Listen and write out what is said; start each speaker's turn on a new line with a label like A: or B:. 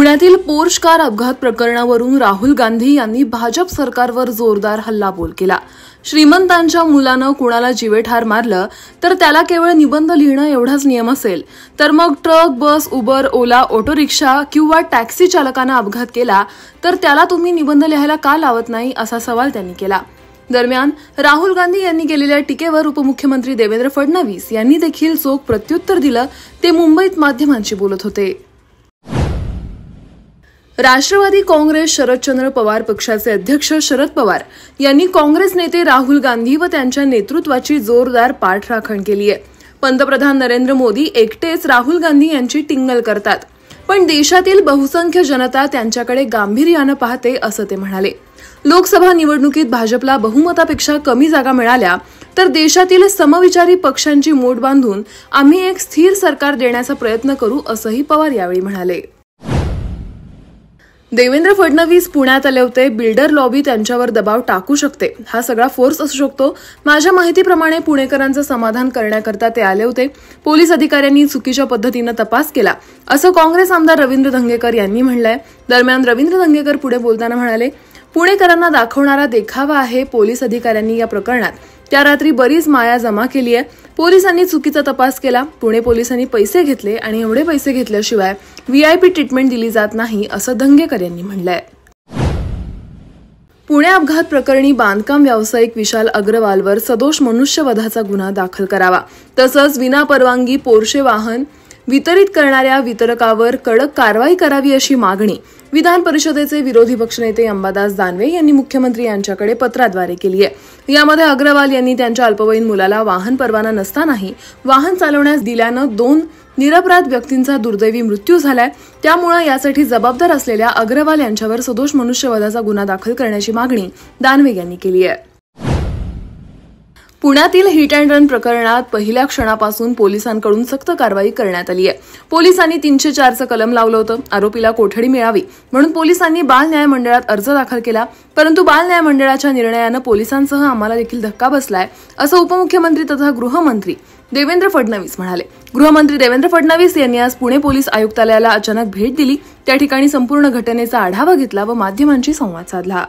A: पुण्यातील Porsche car अपघात प्रकरणावरून राहुल गांधी यांनी भाजप सरकारवर जोरदार हल्लाबोल केला श्रीमंतांच्या मुलानं कुणाला जिवेठार मारलं तर त्याला केवळ निबंध लिहिणं एवढाच नियम असेल तर मग truck bus Uber Ola auto रिक्षा किंवा टॅक्सी चालकानं अपघात केला तर त्याला तुम्ही निबंध लिहायला का लावत नाही असा सवाल त्यांनी केला दरम्यान राहुल गांधी यांनी केलेल्या टीकेवर उपमुख्यमंत्री देवेंद्र फडणवीस यांनी देखील चोख प्रत्युत्तर दिलं ते मुंबईत माध्यमांशी बोलत होते राष्ट्रवादी काँग्रेस शरदचंद्र पवार पक्षाचे अध्यक्ष शरद पवार यांनी काँग्रेस नेते राहुल गांधी व त्यांच्या नेतृत्वाची जोरदार पाठराखण केली आहे पंतप्रधान नरेंद्र मोदी एकटेच राहुल गांधी यांची टिंगल करतात पण देशातील बहुसंख्य जनता त्यांच्याकडे गांभीर्यानं पाहते असं ते म्हणाले लोकसभा निवडणुकीत भाजपला बहुमतापेक्षा कमी जागा मिळाल्या तर देशातील समविचारी पक्षांची मोठ बांधून आम्ही एक स्थिर सरकार देण्याचा प्रयत्न करू असंही पवार यावेळी म्हणाले देवेंद्र फडणवीस पुण्यात आले होते बिल्डर लॉबी त्यांच्यावर दबाव टाकू शकते हा सगळा फोर्स असू शकतो माझ्या माहितीप्रमाणे पुणेकरांचं समाधान करण्याकरता ते आले होते पोलीस अधिकाऱ्यांनी चुकीच्या पद्धतीनं तपास केला असं काँग्रेस आमदार रवींद्र धंगेकर यांनी म्हणलंय दरम्यान रवींद्र धंगेकर पुढे बोलताना म्हणाले पुणेकरांना दाखवणारा देखावा आहे पोलीस अधिकाऱ्यांनी या प्रकरणात त्या रात्री बरीच माया जमा केली आहे पोलिसांनी चुकीचा तपास केला पुणे पोलिसांनी पैसे घेतले आणि एवढे पैसे घेतल्याशिवाय व्ही आय पी ट्रीटमेंट दिली जात नाही असं धंगेकर यांनी म्हणलंय पुणे अपघात प्रकरणी बांधकाम व्यावसायिक विशाल अग्रवालवर सदोष मनुष्यवधाचा गुन्हा दाखल करावा तसंच विनापरवानगी पोरशे वाहन वितरित करणाऱ्या वितरकावर कडक कारवाई करावी अशी मागणी विधान परिषदेचे विरोधी पक्षनेते अंबादास दानवे यांनी मुख्यमंत्री यांच्याकडे पत्राद्वारे केली आहे यामध्ये अग्रवाल यांनी त्यांच्या अल्पवयीन मुलाला वाहन परवाना नसतानाही वाहन चालवण्यास दिल्यानं दोन निरपराध व्यक्तींचा दुर्दैवी मृत्यू झालाय त्यामुळे यासाठी जबाबदार असलेल्या अग्रवाल यांच्यावर सदोष मनुष्यवधाचा गुन्हा दाखल करण्याची मागणी दानवे यांनी केली आहे पुण्यातील हिट अँड रन प्रकरणात पहिल्या क्षणापासून पोलिसांकडून सक्त कारवाई करण्यात आली आहे पोलिसांनी तीनशे चारचं कलम लावलं होतं आरोपीला कोठडी मिळावी म्हणून पोलिसांनी बाल न्याय मंडळात अर्ज दाखल केला परंतु बाल न्याय मंडळाच्या निर्णयानं पोलिसांसह आम्हाला देखील धक्का बसलाय असं उपमुख्यमंत्री तथा गृहमंत्री देवेंद्र फडणवीस म्हणाले गृहमंत्री देवेंद्र फडणवीस यांनी आज पुणे पोलीस आयुक्तालयाला अचानक भेट दिली त्या ठिकाणी संपूर्ण घटनेचा आढावा घेतला व माध्यमांशी संवाद साधला